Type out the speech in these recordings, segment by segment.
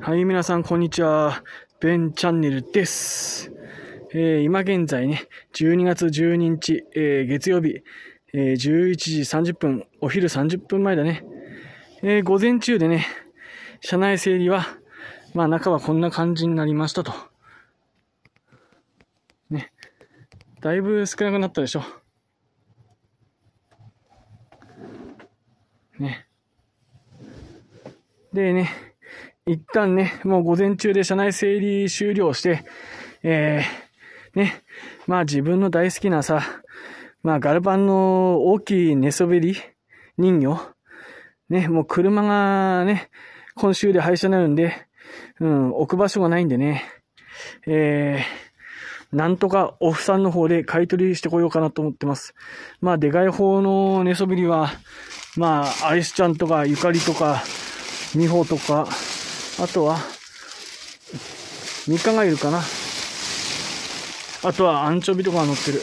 はい、皆さん、こんにちは。ベンチャンネルです。えー、今現在ね、12月12日、えー、月曜日、えー、11時30分、お昼30分前だね。え午前中でね、車内整理は、まあ中はこんな感じになりましたと。ね。だいぶ少なくなったでしょ。ね。でね、一旦ね、もう午前中で車内整理終了して、えー、ね、まあ自分の大好きなさ、まあガルパンの大きい寝そべり人形、ね、もう車がね、今週で廃車になるんで、うん、置く場所がないんでね、えー、なんとかオフさんの方で買い取りしてこようかなと思ってます。まあ、でかい方の寝そべりは、まあ、アイスちゃんとか、ゆかりとか、ミホとか、あとは、三日がいるかな。あとはアンチョビとかが乗ってる。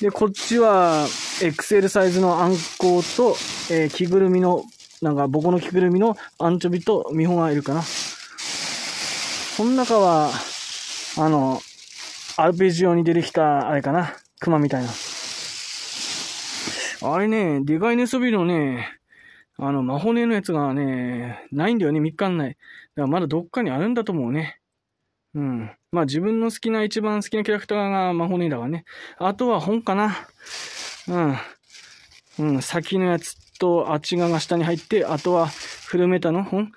で、こっちは XL サイズのアンコウと、えー着ぐるみの、なんか僕の着ぐるみのアンチョビとミホがいるかな。この中は、あの、アルペジオに出てきた、あれかな。クマみたいな。あれね、でかい寝ビルのね、あの、魔法ののやつがね、ないんだよね、3日んない。だからまだどっかにあるんだと思うね。うん。まあ自分の好きな、一番好きなキャラクターが魔法の絵だからね。あとは本かな。うん。うん、先のやつと、あっち側が下に入って、あとは古めたの本。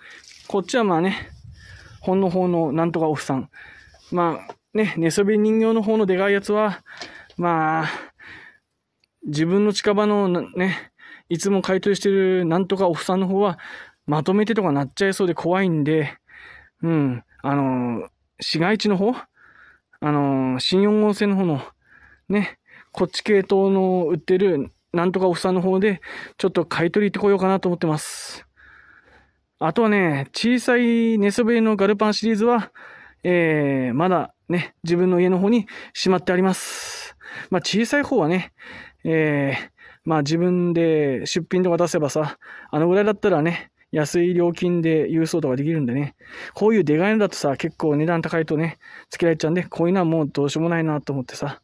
こっちはまあね、本の方のなんとかオフさん。まあ、ね、寝そべり人形の方のでかいやつは、まあ、自分の近場のね、いつも回答してるなんとかおっさんの方は、まとめてとかなっちゃいそうで怖いんで、うん、あの、市街地の方あの、新4号線の方の、ね、こっち系統の売ってるなんとかおっさんの方で、ちょっと買い取り行ってこようかなと思ってます。あとはね、小さい寝そべりのガルパンシリーズは、えー、まだね、自分の家の方にしまってあります。まあ、小さい方はね、えー、まあ自分で出品とか出せばさ、あのぐらいだったらね、安い料金で郵送とかできるんでね。こういうでかいのだとさ、結構値段高いとね、付けられちゃうんで、こういうのはもうどうしようもないなと思ってさ。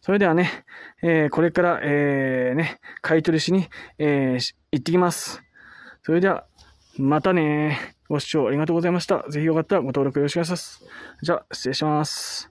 それではね、えー、これから、えー、ね、買い取りしに、えー、行ってきます。それでは、またね。ご視聴ありがとうございました。ぜひよかったらご登録よろしくお願いします。じゃあ、失礼します。